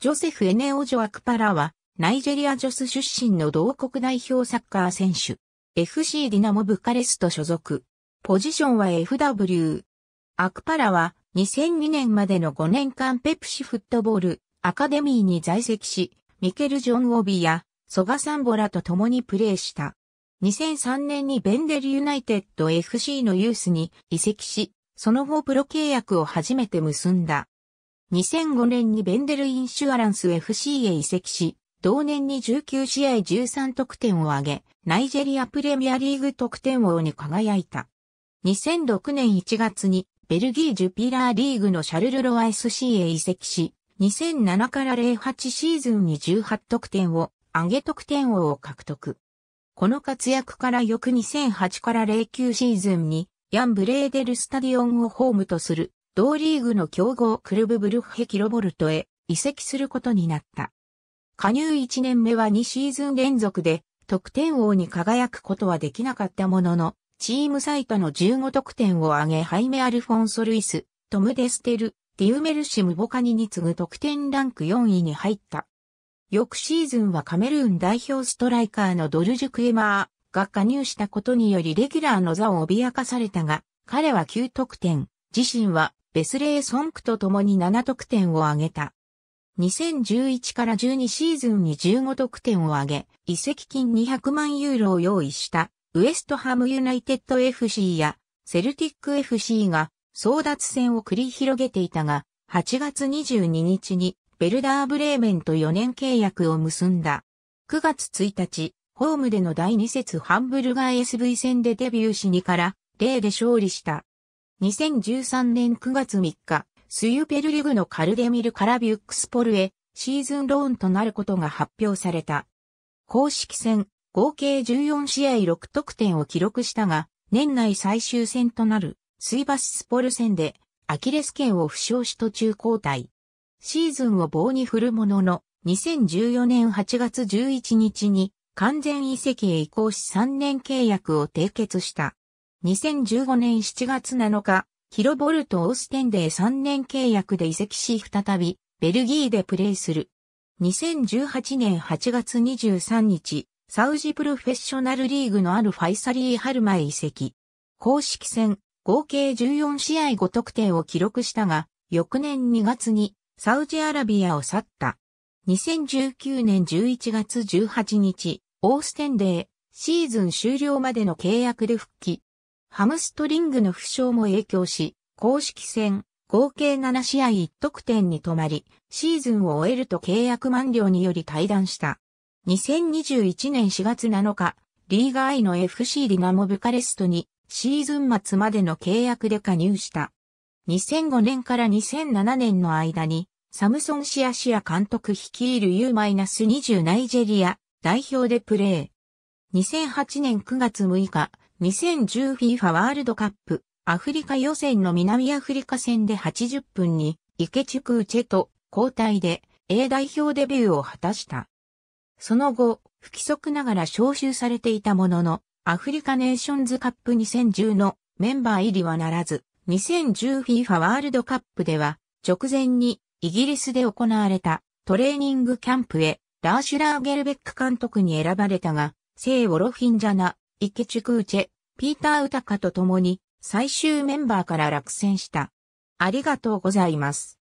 ジョセフ・エネオジョ・アクパラは、ナイジェリアジョス出身の同国代表サッカー選手。FC ディナモブカレスト所属。ポジションは FW。アクパラは、2002年までの5年間ペプシフットボール、アカデミーに在籍し、ミケル・ジョン・オビや、ソガ・サンボラと共にプレーした。2003年にベンデル・ユナイテッド FC のユースに移籍し、その後プロ契約を初めて結んだ。2005年にベンデルインシュアランス FC へ移籍し、同年に19試合13得点を挙げ、ナイジェリアプレミアリーグ得点王に輝いた。2006年1月にベルギージュピラーリーグのシャルルロワ SC へ移籍し、2007から08シーズンに18得点を上げ得点王を獲得。この活躍から翌2008から09シーズンにヤンブレーデルスタディオンをホームとする同リーグの強豪クルブブルッヘキロボルトへ移籍することになった。加入1年目は2シーズン連続で得点王に輝くことはできなかったものの、チーム最多の15得点を挙げハイメ・アルフォンソ・ルイス、トム・デステル、ディウメルシム・ボカニに次ぐ得点ランク4位に入った。翌シーズンはカメルーン代表ストライカーのドルジュ・クエマーが加入したことによりレギュラーの座を脅かされたが、彼は9得点、自身はベスレー・ソンクと共に7得点を挙げた。2011から12シーズンに15得点を挙げ、移籍金200万ユーロを用意したウエストハムユナイテッド FC やセルティック FC が争奪戦を繰り広げていたが、8月22日にベルダーブレーメンと4年契約を結んだ。9月1日、ホームでの第2節ハンブルガー SV 戦でデビューし2から0で勝利した。2013年9月3日、スユペルリグのカルデミル・カラビュックスポルへシーズンローンとなることが発表された。公式戦、合計14試合6得点を記録したが、年内最終戦となるスイバススポル戦でアキレス腱を負傷し途中交代。シーズンを棒に振るものの、2014年8月11日に完全移籍へ移行し3年契約を締結した。2015年7月7日、キロボルト・オーステンで3年契約で移籍し再び、ベルギーでプレーする。2018年8月23日、サウジプロフェッショナルリーグのあるファイサリー・ハルマへ移籍。公式戦、合計14試合5得点を記録したが、翌年2月にサウジアラビアを去った。2019年11月18日、オーステンデー、シーズン終了までの契約で復帰。ハムストリングの負傷も影響し、公式戦、合計7試合1得点に止まり、シーズンを終えると契約満了により退団した。2021年4月7日、リーガイの FC ディナモブカレストにシーズン末までの契約で加入した。2005年から2007年の間に、サムソン・シアシア監督率いる U-20 ナイジェリア代表でプレー。2008年9月6日、2010FIFA ワールドカップアフリカ予選の南アフリカ戦で80分に池地クウチェと交代で A 代表デビューを果たした。その後、不規則ながら招集されていたものの、アフリカネーションズカップ2010のメンバー入りはならず、2010FIFA ワールドカップでは、直前にイギリスで行われたトレーニングキャンプへラーシュラーゲルベック監督に選ばれたが、聖オロフィンジャナ、イケチュクーチェ、ピーター・ウタカと共に最終メンバーから落選した。ありがとうございます。